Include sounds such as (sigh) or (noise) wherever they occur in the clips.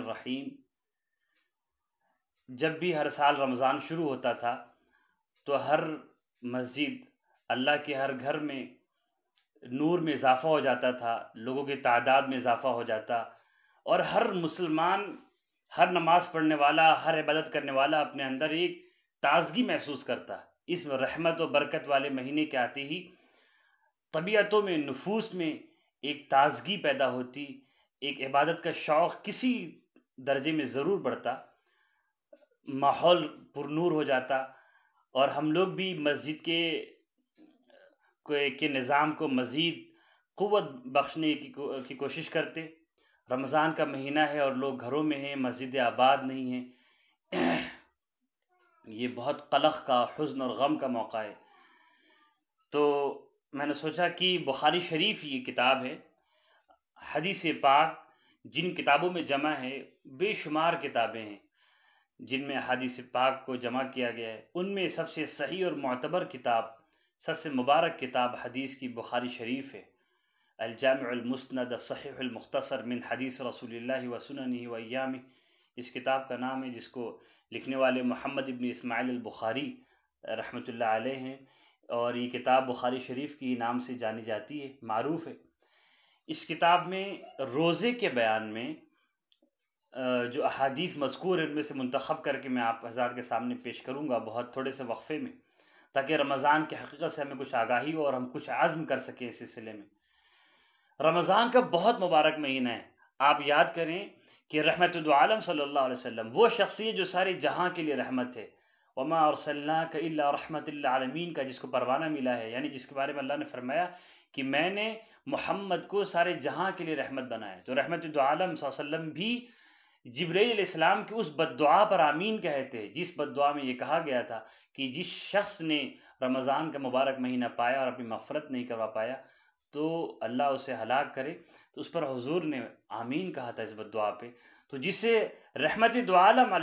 रहीम जब भी हर साल रमज़ान शुरू होता था तो हर मस्जिद अल्लाह के हर घर में नूर में इजाफ़ा हो जाता था लोगों की तादाद में इजाफ़ा हो जाता और हर मुसलमान हर नमाज़ पढ़ने वाला हर इबादत करने वाला अपने अंदर एक ताजगी महसूस करता इस रहमत और बरकत वाले महीने के आते ही तबीयतों में नफूस में एक ताजगी पैदा होती एक इबादत का शौक़ किसी दर्जे में ज़रूर बढ़ता माहौल पुरनूर हो जाता और हम लोग भी मस्जिद के के निज़ाम को मज़ीद क़वत बख्शने की, को, की कोशिश करते रमज़ान का महीना है और लोग घरों में हैं मस्जिद आबाद नहीं हैं (clears throat) ये बहुत कलख का हज़न और गम का मौका है तो मैंने सोचा कि बुखारी शरीफ ये किताब है हदीस पाक जिन किताबों में जमा है बेशुमार किताबें हैं जिनमें हदीस पाक को जमा किया गया है उनमें सबसे सही और मतबर किताब सबसे मुबारक किताब हदीस की बुखारी शरीफ है अलजामसनद सहीमख्तसर मिन हदीस रसूल वसन वयाम इस किताब का नाम है जिसको लिखने वाले मोहम्मद इबन इसमाइल बुखारी रहमतुल्लाह अलैह हैं और ये किताब बुखारी शरीफ की नाम से जानी जाती है मरूफ़ है इस किताब में रोज़े के बयान में जो अहदीस मजकूर उनमें से मंतखब करके मैं आप हज़ार के सामने पेश करूँगा बहुत थोड़े से वक्फ़े में ताकि रमज़ान की हकीकत से हमें कुछ आगाही हो और हम कुछ आज़म कर सकें इस सिलसिले में रमज़ान का बहुत मुबारक महीना है आप याद करें कि रहमत आलम सल्लल्लाहु वो शख्सियत जो सारे जहाँ के लिए रहमत है वमा और सल्ला का रहमत आलमीन का जिसको परवाना मिला है यानी जिसके बारे में अल्लाह ने फरमाया कि मैंने मोहम्मद को सारे जहाँ के लिए रहमत बनाए तो रहमत आलम वसल्लम भी जबरेम की उस बदुआ पर आमीन कहते हैं जिस बदुआ में ये कहा गया था कि जिस शख्स ने रमज़ान का मुबारक महीना पाया और अपनी मफ़रत नहीं करवा पाया तो अल्लाह उसे हलाक करे तो उस पर हजूर ने आमीन कहा था इस बदुआ पे तो जिसे रहमत दुआलम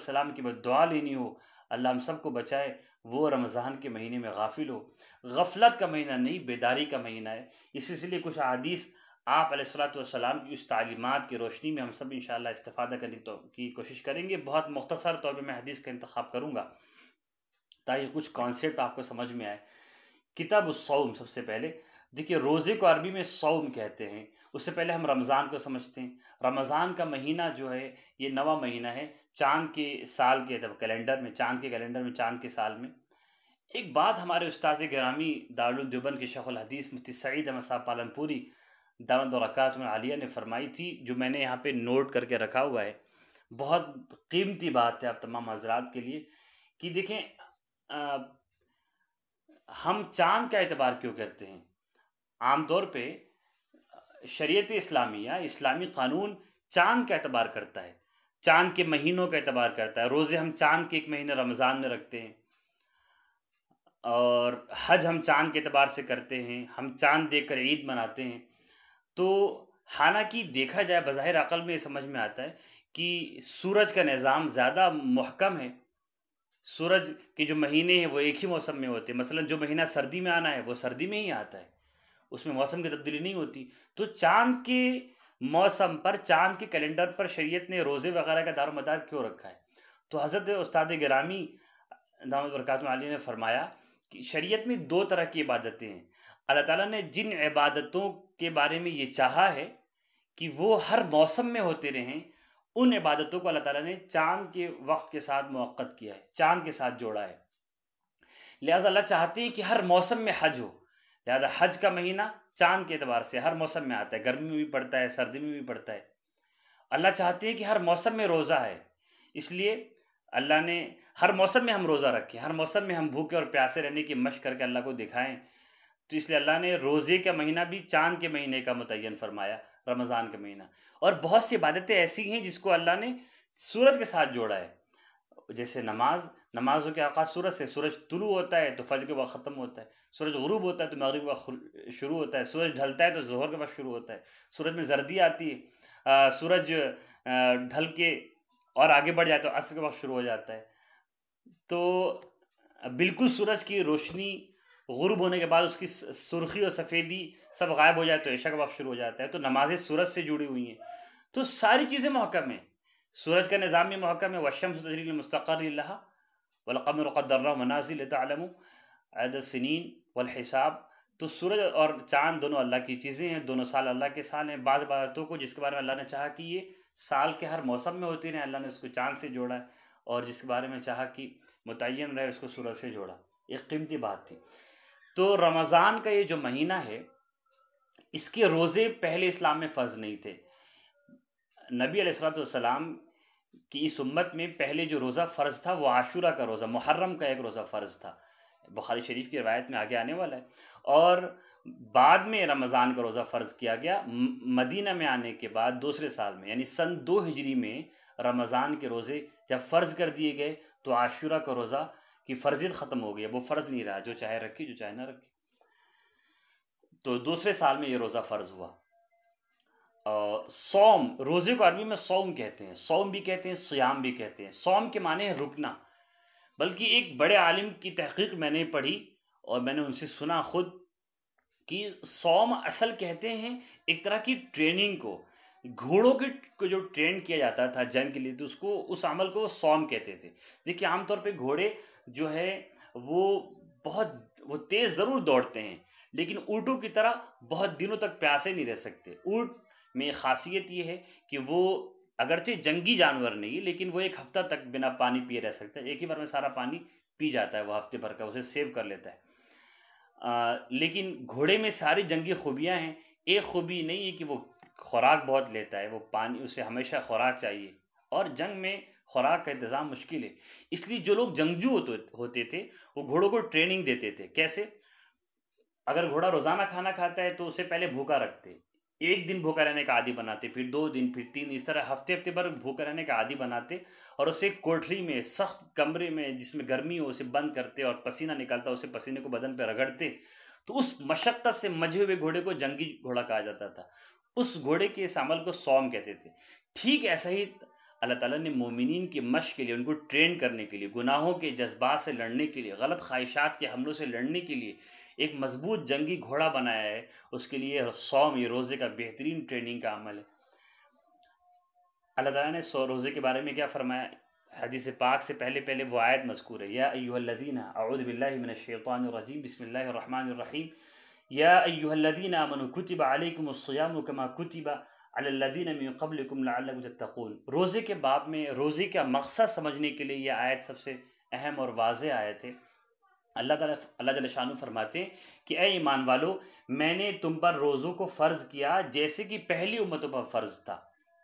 सलाम की बदुआ लेनी हो अल्लाह हम सबको बचाए वो रमज़ान के महीने में गाफिल हो गफलत का महीना नहीं बेदारी का महीना है इस इसलिए कुछ अदीस आप सलाम की उस तालीमत की रोशनी में हम सब इन इस्तादा करने तो की कोशिश करेंगे बहुत मुख्तर तौर पर मैं हदीस का इंतखब करूँगा ताकि कुछ कॉन्सेप्ट आपको समझ में आए किताब सौम सबसे पहले देखिए रोज़े को अरबी में सौम कहते हैं उससे पहले हम रमज़ान को समझते हैं रमज़ान का महीना जो है ये नवा महीना है चांद के साल के जब कैलेंडर में चांद के कैलेंडर में चांद के साल में एक बात हमारे उस्ताद ग्रामी दारुलद्यूबन के शेख हदीस मुफ्ती सईद अहमद साहब पालनपुरी दामद में आलिया ने फरमाई थी जो मैंने यहाँ पे नोट करके रखा हुआ है बहुत कीमती बात है आप तमाम हजरात के लिए कि देखें आ, हम चांद का एतबार क्यों करते हैं आमतौर पर शरीत इस्लामी या इस्लामी क़ानून चांद का एतबार करता है चांद के महीनों का एतबार करता है रोज़े हम चांद के एक महीने रमज़ान में रखते हैं और हज हम चांद के एतबार से करते हैं हम चांद देख कर ईद मनाते हैं तो हालांकि देखा जाए बज़ाहिर अकल में ये समझ में आता है कि सूरज का निज़ाम ज़्यादा महकम है सूरज के जो महीने हैं वो एक ही मौसम में होते हैं मसलन जो महीना सर्दी में आना है वो सर्दी में ही आता है उसमें मौसम की तब्दीली नहीं होती तो चांद के मौसम पर चांद के कैलेंडर पर शरीयत ने रोज़े वगैरह का दारोमदार क्यों रखा है तो हज़रत उस्ताद ग्रामी दामद बरकात ने फरमाया कि शरीयत में दो तरह की इबादतें हैं अल्लाह ताला ने जिन इबादतों के बारे में ये चाहा है कि वो हर मौसम में होते रहें उन इबादतों को अल्लाह ताला ने चांद के वक्त के साथ मुक़द किया है चांद के साथ जोड़ा है लिहाजा अल्लाह चाहते हैं कि हर मौसम में हज हो लिहाजा हज का महीना चांद के एतबार से हर मौसम में आता है गर्मी में भी पड़ता है सर्दी में भी पड़ता है अल्लाह चाहते हैं कि हर मौसम में रोज़ा है इसलिए अल्लाह ने हर मौसम में हम रोज़ा रखें हर मौसम में हम भूखे और प्यासे रहने की मश करके अल्लाह को दिखाएं तो इसलिए अल्लाह ने रोज़े का महीना भी चांद के महीने का मुतन फरमाया रमज़ान का महीना और बहुत सी इबादतें ऐसी हैं जिसको अल्लाह ने सूरज के साथ जोड़ा है जैसे नमाज नमाजों के आकाश सूरज से सूरज तुलू होता है तो फजर के वक्त ख़त्म होता है सूरज गरूब होता है तो मगरब के वक्त शुरू होता है सूरज ढलता है तो जहर के वक्त शुरू होता है सूरज में जर्दी आती है सूरज ढल के और आगे बढ़ जाए तो असर के वक्त शुरू हो जाता है तो बिल्कुल सूरज की रोशनी गुरूब होने के बाद उसकी सुर्खी और सफ़ेदी सब गायब हो जाए तो ऐशा का वक्त शुरू हो जाता है तो नमाजें सूरज से जुड़ी हुई हैं तो सारी चीज़ें महकम हैं सूरज का निज़ाम महकम है वशम सदरी मुस्तर वलकमर क़दर्रा मनाजिल तलम सनीन वलहिसाब तो सूरज और चाँद दोनों अल्लाह की चीज़ें हैं दोनों साल अल्लाह के साल हैं बाज़ बातों को जिसके बारे में अल्लाह ने चाहा कि ये साल के हर मौसम में होती रहे अल्लाह ने उसको चाँद से जोड़ा है और जिसके बारे में चाहा कि मुतन रहे उसको सूरज से जोड़ा एक कीमती बात थी तो रमज़ान का ये जो महीना है इसके रोज़े पहले इस्लाम में फ़र्ज़ नहीं थे नबी सलाम कि इस उम्मत में पहले जो रोज़ा फ़र्ज़ था वो आशूरा का रोज़ा मुहर्रम का एक रोज़ा फ़र्ज़ था बुखारी शरीफ की रवायत में आगे आने वाला है और बाद में रमज़ान का रोज़ा फ़र्ज़ किया गया मदीना में आने के बाद दूसरे साल में यानी सन दो हिजरी में रमज़ान के रोज़े जब फ़र्ज़ कर दिए गए तो आशूरा का रोज़ा की फ़र्जियत ख़त्म हो गई वो फ़र्ज़ नहीं रहा जो चाहे रखे जो चाहे ना रखे तो दूसरे साल में ये रोज़ा फ़र्ज़ हुआ सोम रोज़े को अरबी में सोम कहते हैं सोम भी कहते हैं सियाम भी कहते हैं सोम के माने हैं रुकना बल्कि एक बड़े आलिम की तहकीक मैंने पढ़ी और मैंने उनसे सुना खुद कि सोम असल कहते हैं एक तरह की ट्रेनिंग को घोड़ों के को जो ट्रेन किया जाता था जंग के लिए तो उसको उस अमल को सोम कहते थे देखिए आमतौर पे घोड़े जो है वो बहुत वो तेज़ ज़रूर दौड़ते हैं लेकिन ऊँटों की तरह बहुत दिनों तक प्यासे नहीं रह सकते ऊँट में खासियत ये है कि वो अगरचे जंगी जानवर नहीं लेकिन वो एक हफ्ता तक बिना पानी पिए रह सकता है एक ही बार में सारा पानी पी जाता है वो हफ्ते भर का उसे सेव कर लेता है आ, लेकिन घोड़े में सारी जंगी खूबियाँ हैं एक खूबी नहीं है कि वो खुराक बहुत लेता है वो पानी उसे हमेशा खुराक चाहिए और जंग में खुराक का इंतज़ाम मुश्किल है इसलिए जो लोग जंगजू होते थे वो घोड़ों को ट्रेनिंग देते थे कैसे अगर घोड़ा रोज़ाना खाना खाता है तो उसे पहले भूखा रखते एक दिन भूखा रहने का आदि बनाते फिर दो दिन फिर तीन इस तरह हफ्ते हफ्ते भर भूखा रहने का आदि बनाते और उसे कोठरी में सख्त कमरे में जिसमें गर्मी हो उसे बंद करते और पसीना निकलता उसे पसीने को बदन पर रगड़ते तो उस मशक्क़त से मजे हुए घोड़े को जंगी घोड़ा कहा जाता था उस घोड़े के इस अमल को सौम कहते थे ठीक ऐसा ही अल्लाह ताला ने मोमिन के मश के लिए उनको ट्रेन करने के लिए गुनाहों के जज्बात से लड़ने के लिए गलत ख्वाहिशात के हमलों से लड़ने के लिए एक मजबूत जंगी घोड़ा बनाया है उसके लिए सौम ये रोज़े का बेहतरीन ट्रेनिंग का अमल है अल्लाह ताला ने सौ रोज़े के बारे में क्या फरमाया हदीस पाक से पहले पहले वो आयत मजकूर है या अयुहल्लिन अउदबिल्लिमिनशैतरजीम बसमीम या अयुहल्लिन अमन कुतब अलकुमसयाम कमा कुतबा अल्लदीन रोज़े के बाब में रोज़े का मकसद समझने के लिए यह आयत सबसे अहम और वाज आयत है अल्लाह ताला अल्लाह जल फरमाते हैं कि ए ईमान वालो मैंने तुम पर रोज़ों को फ़र्ज़ किया जैसे कि पहली उम्मतों पर फ़र्ज़ था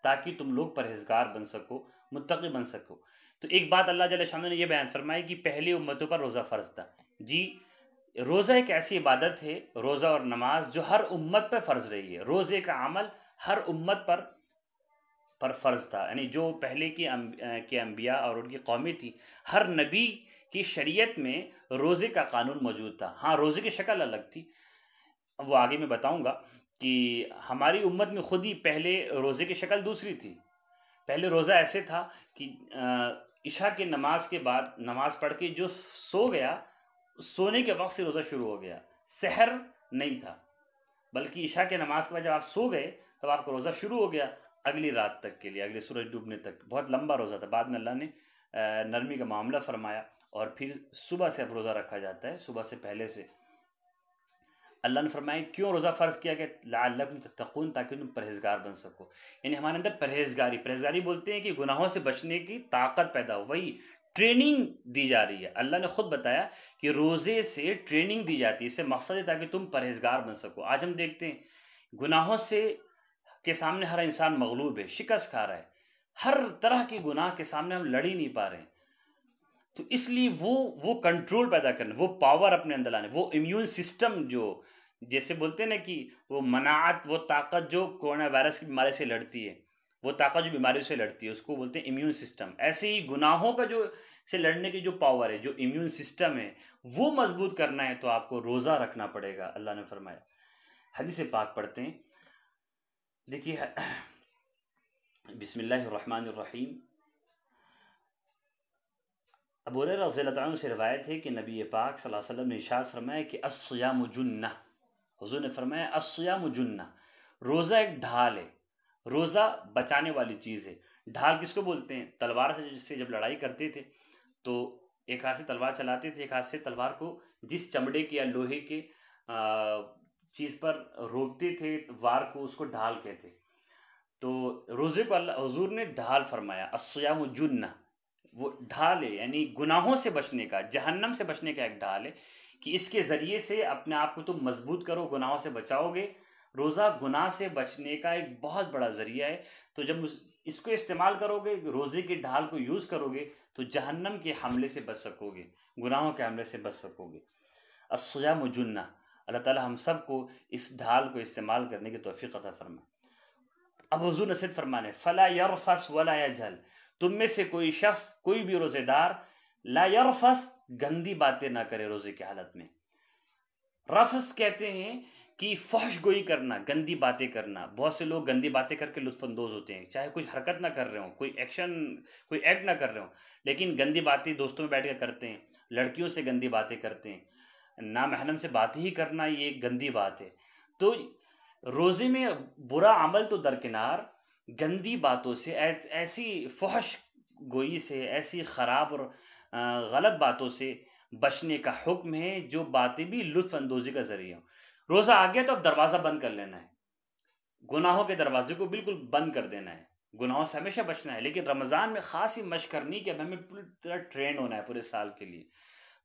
ताकि तुम लोग परहेजगार बन सको मुतकी बन सको तो एक बात अल्लाह जल ने यह बयान फरमाया कि पहली उम्मतों पर रोज़ा फ़र्ज़ था जी रोज़ा एक ऐसी इबादत है रोज़ा और नमाज जो हर उम्मत पर फ़र्ज़ रही है रोज़े का अमल हर उम्मत पर पर फ़र्ज़ था यानी जो पहले की अम्ब, के अम्बिया और उनकी कौमी थी हर नबी कि शरीयत में रोज़े का कानून मौजूद था हाँ रोज़े की शक्ल अलग थी वो आगे मैं बताऊँगा कि हमारी उम्मत में खुद ही पहले रोज़े की शक्ल दूसरी थी पहले रोज़ा ऐसे था कि इशा के नमाज के बाद नमाज पढ़ के जो सो गया सोने के वक्त से रोज़ा शुरू हो गया सहर नहीं था बल्कि ईशा के नमाज के बाद जब आप सो गए तब आपका रोज़ा शुरू हो गया अगली रात तक के लिए अगले सूरज डूबने तक बहुत लंबा रोज़ा था बाद में अल्लाह ने नरमी का मामला फरमाया और फिर सुबह से अब रोज़ा रखा जाता है सुबह से पहले से अल्लाह ने फरमाया क्यों रोज़ा फ़र्ज़ किया कि लाकुम तकून ताकि तुम परहेजगार बन सको यानी हमारे अंदर परहेजगारी परहेजगारी बोलते हैं कि गुनाहों से बचने की ताकत पैदा हो वही ट्रेनिंग दी जा रही है अल्लाह ने ख़ुद बताया कि रोज़े से ट्रेनिंग दी जाती है इससे मकसद है ताकि तुम परहेजगार बन सको आज हम देखते हैं गुनाहों से के सामने हर इंसान मगलूब है शिकस्त खा रहा है हर तरह के गुनाह के सामने हम लड़ ही नहीं पा रहे हैं तो इसलिए वो वो कंट्रोल पैदा करना वो पावर अपने अंदर लाने वो इम्यून सिस्टम जो जैसे बोलते हैं ना कि वो मनात वो ताकत जो कोरोना वायरस की बीमारी से लड़ती है वो ताकत जो बीमारी से लड़ती है उसको बोलते हैं इम्यून सिस्टम ऐसे ही गुनाहों का जो से लड़ने की जो पावर है जो इम्यून सिस्टम है वो मजबूत करना है तो आपको रोज़ा रखना पड़ेगा अल्लाह ने फरमाया से पाक पढ़ते हैं देखिए (clears throat) बिसमीम अबू रज़ी से रवायत है कि नबी पाक सल्लल्लाहु अलैहि वसल्लम ने इशार फरमाया कि असयाम जुन्ना हुजूर ने फरमाया असयाम जुन्ना रोज़ा एक ढाल है रोज़ा बचाने वाली चीज़ है ढाल किसको बोलते हैं तलवार से जिससे जब लड़ाई करते थे तो एक हाथ से तलवार चलाते थे एक हाथ से तलवार को जिस चमड़े के या लोहे के चीज़ पर रोकते थे वार को उसको ढाल कहते तो रोज़े को अल्लाह हजूर ने ढाल फरमाया असयाम जुन्ना वो ढाल है यानी गुनाहों से बचने का जहन्नम से बचने का एक ढाल है कि इसके ज़रिए से अपने आप को तुम मजबूत करो गुनाहों से बचाओगे रोज़ा गुनाह से बचने का एक बहुत बड़ा ज़रिया है तो जब उस इसको इस्तेमाल करोगे रोज़े की ढाल को यूज़ करोगे तो जहन्नम के हमले से बच सकोगे गुनाहों के हमले से बच सकोगे असया मुजुन्ना अल्लाह ताला हम सब को इस ढाल को इस्तेमाल करने की तोफ़ी अता फरमा अब हजू नसीद फरमाने फ़ला यरफ़स वला या जल तुम में से कोई शख्स कोई भी रोजेदार लायरफस गंदी बातें ना करे रोजे की हालत में रफस कहते हैं कि फहश गोई करना गंदी बातें करना बहुत से लोग गंदी बातें करके लुत्फानंदोज होते हैं चाहे कुछ हरकत ना कर रहे हो कोई एक्शन कोई एक्ट ना कर रहे हो लेकिन गंदी बातें दोस्तों में बैठ कर करते हैं लड़कियों से गंदी बातें करते हैं ना से बात ही करना ये गंदी बात है तो रोज़े में बुरा अमल तो दरकिनार गंदी बातों से ऐसी फहश गोई से ऐसी ख़राब और गलत बातों से बचने का हुक्म है जो बातें भी लुफानंदोजी का ज़रिए हों रोज़ा आ गया तो अब दरवाज़ा बंद कर लेना है गुनाहों के दरवाजे को बिल्कुल बंद कर देना है गुनाहों से हमेशा बचना है लेकिन रमज़ान में ख़ास ही मश करनी कि अब हमें पूरी तरह ट्रेंड होना है पूरे साल के लिए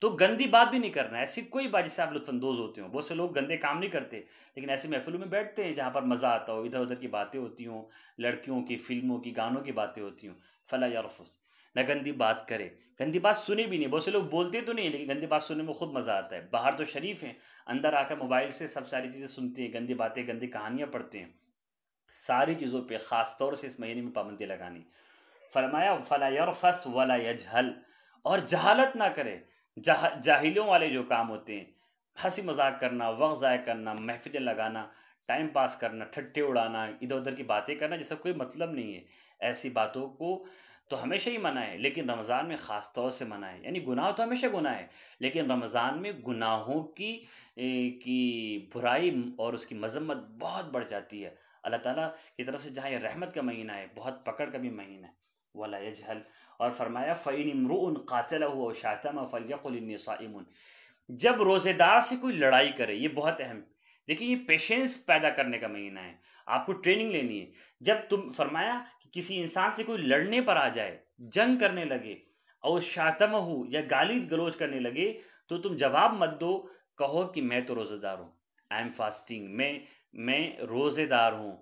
तो गंदी बात भी नहीं करना ऐसी कोई बात जिससे आप लुत्फानंदोज होते हो बहुत से लोग गंदे काम नहीं करते लेकिन ऐसे महफिलों में बैठते हैं जहाँ पर मज़ा आता हो इधर उधर की बातें होती हों लड़कियों की फिल्मों की गानों की बातें होती हों फला यारफुस न गंदी बात करे गंदी बात सुनी भी नहीं बहुत से लोग बोलते तो नहीं लेकिन गंदी बात सुनने में खुद मज़ा आता है बाहर तो शरीफ हैं अंदर आकर मोबाइल से सब सारी चीज़ें सुनते हैं गंदी बातें गंदी कहानियाँ पढ़ते हैं सारी चीज़ों पर ख़ास तौर से इस महीने में पाबंदी लगानी फरमाया फला यरफस वला यजहल और जहालत ना करे जाह जाहिलों वाले जो काम होते हैं हंसी मजाक करना वक्त ज़ाय करना महफिलें लगाना टाइम पास करना ठट्टे उड़ाना इधर उधर की बातें करना जैसा कोई मतलब नहीं है ऐसी बातों को तो हमेशा ही मना है लेकिन रमज़ान में ख़ास तौर से मना है यानी गुनाह तो हमेशा गुनाह है लेकिन रमज़ान में गुनाहों की ए, की बुराई और उसकी मजम्मत बहुत बढ़ जाती है अल्लाह ताला की तरफ से जहाँ ये रहमत का महीना है बहुत पकड़ का भी महीना है वाला यजहल और फरमाया फ़ैन इमरुन कातल हुआ शातम फलियम जब रोज़ेदार से कोई लड़ाई करे ये बहुत अहम देखिए ये पेशेंस पैदा करने का महीना है आपको ट्रेनिंग लेनी है जब तुम फरमाया कि किसी इंसान से कोई लड़ने पर आ जाए जंग करने लगे और शातम हो या गाली गलोज करने लगे तो तुम जवाब मत दो कहो कि मैं तो रोज़ेदार हूँ आई एम फास्टिंग मैं मैं रोज़ेदार हूँ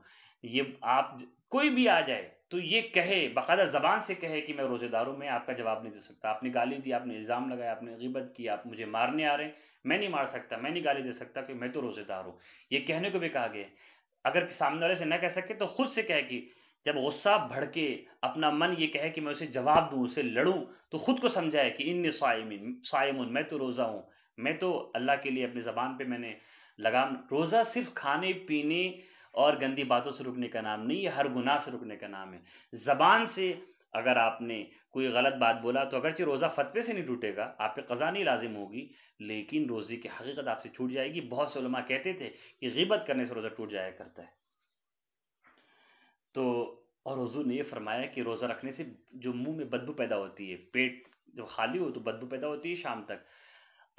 ये आप कोई भी आ जाए तो ये कहे बाकायदा ज़बान से कहे कि मैं रोज़ेदार हूँ मैं आपका जवाब नहीं दे सकता आपने गाली दी आपने इल्ज़ाम लगाया आपने गिबत की आप मुझे मारने आ रहे हैं मैं नहीं मार सकता मैं नहीं गाली दे सकता कि मैं तो रोज़ेदार हूँ ये कहने को भी कहा गया अगर सामने वाले से ना कह सके तो खुद से कहे कि जब गुस्सा भड़के अपना मन ये कहे कि मैं उसे जवाब दूँ उसे लड़ूँ तो ख़ुद को समझाए कि इन सायमिन सायमुन मैं तो रोज़ा हूँ मैं तो अल्लाह के लिए अपनी ज़बान पर मैंने लगाम रोज़ा सिर्फ खाने पीने और गंदी बातों से रुकने का नाम नहीं है हर गुनाह से रुकने का नाम है ज़बान से अगर आपने कोई गलत बात बोला तो अगरचे रोज़ा फतवे से नहीं टूटेगा आप पे कज़ा नहीं लाजिम होगी लेकिन रोज़े की हकीकत आपसे छूट जाएगी बहुत से उलमा कहते थे कि गिबत करने से रोज़ा टूट जाया करता है तो और हजू ने यह फरमाया कि रोज़ा रखने से जो मुंह में बदबू पैदा होती है पेट जब खाली हो तो बदबू पैदा होती है शाम तक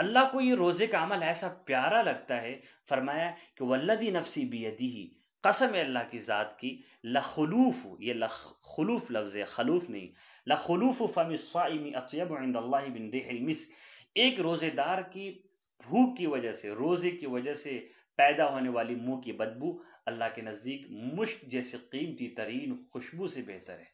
अल्लाह को ये रोज़े का अमल ऐसा प्यारा लगता है फरमाया कि वल्लदी नफसी बेदी ही कसम अल्लाह की ज़ात की लखलूफ़ ये लखलूफ़ लफ्ज़ है खलूफ़ नहीं लखलूफ़ फ़मिसमी बिन बिनमिस एक रोज़ेदार की भूख की वजह से रोज़े की वजह से पैदा होने वाली मुँह की बदबू अल्लाह के नज़दीक मुश्क जैसे कीमती तरीन खुशबू से बेहतर है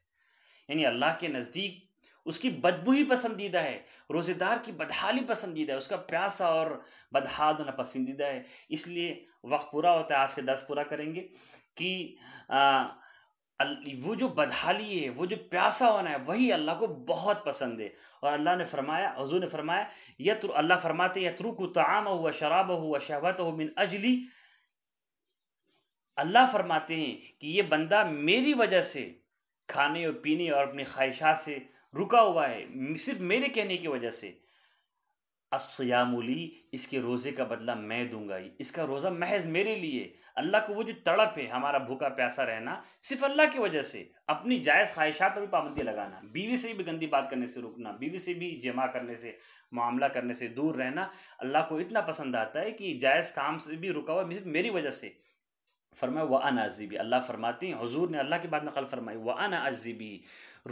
यानी अल्लाह के नज़दीक उसकी बदबू ही पसंदीदा है रोज़ेदार की बदहाली पसंदीदा है उसका प्यासा और बदहाल होना पसंदीदा है इसलिए वक्त पूरा होता है आज के दस पूरा करेंगे कि आ, वो जो बदहाली है वो जो प्यासा होना है वही अल्लाह को बहुत पसंद है और अल्लाह ने फरमाया हजू ने फरमाया यत अल्लाह फरमाते को तमाम हुआ शराब हुआ शहबत हो मिन अजली अल्लाह फरमाते हैं कि ये बंदा मेरी वजह से खाने और पीने और अपनी ख्वाहिशा से रुका हुआ है सिर्फ मेरे कहने की वजह से असयामली इसके रोज़े का बदला मैं दूंगा ही इसका रोज़ा महज मेरे लिए अल्लाह को वो जो तड़प है हमारा भूखा प्यासा रहना सिर्फ अल्लाह की वजह से अपनी जायज़ ख्वाहिशात पर भी पाबंदी लगाना बीवी से भी गंदी बात करने से रुकना बीवी से भी जमा करने से मामला करने से दूर रहना अल्लाह को इतना पसंद आता है कि जायज़ काम से भी रुका हुआ सिर्फ मेरी वजह से फरमाए व अन अजीबी अल्लाह फरमाते हैं हजूर ने अल्लाह की बात नकल फरमाई व अन अजीबी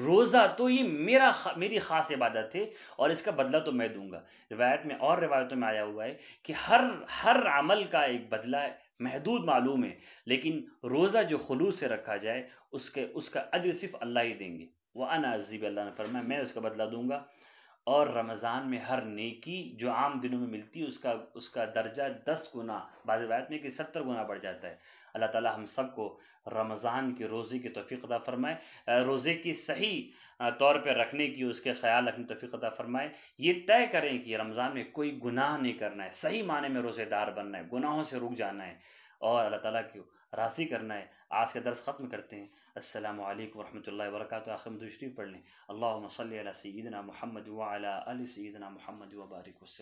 रोज़ा तो ये मेरा मेरी ख़ास इबादत है और इसका बदला तो मैं दूंगा रिवायत में और रिवायतों में आया हुआ है कि हर हर अमल का एक बदला महदूद मालूम है लेकिन रोज़ा जो खलूस से रखा जाए उसके उसका अजर सिर्फ अल्लाह ही देंगे व अन अजीब अल्लाह ने फरमाया मैं उसका बदला दूंगा और रमज़ान में हर नेकी जो आम दिनों में मिलती है उसका उसका दर्जा दस गुना बाद में कि सत्तर गुना बढ़ जाता है अल्लाह ताला हम सबको रमज़ान के रोज़े की तोफ़ी अदा फ़रमाए रोज़े की सही तौर पर रखने की उसके ख्याल रखने तोफ़ी अदा फ़रमाए ये तय करें कि रमज़ान में कोई गुनाह नहीं करना है सही माने में रोज़ेदार बनना है गुनाहों से रुक जाना है और अल्लाह ताली की राशि करना है आज का दर्स ख़त्म करते हैं अल्लाम वरहमल वर्क आखिर पढ़ लें अल्लाम सल सैदना महमद वाला सैदना महमद वबारक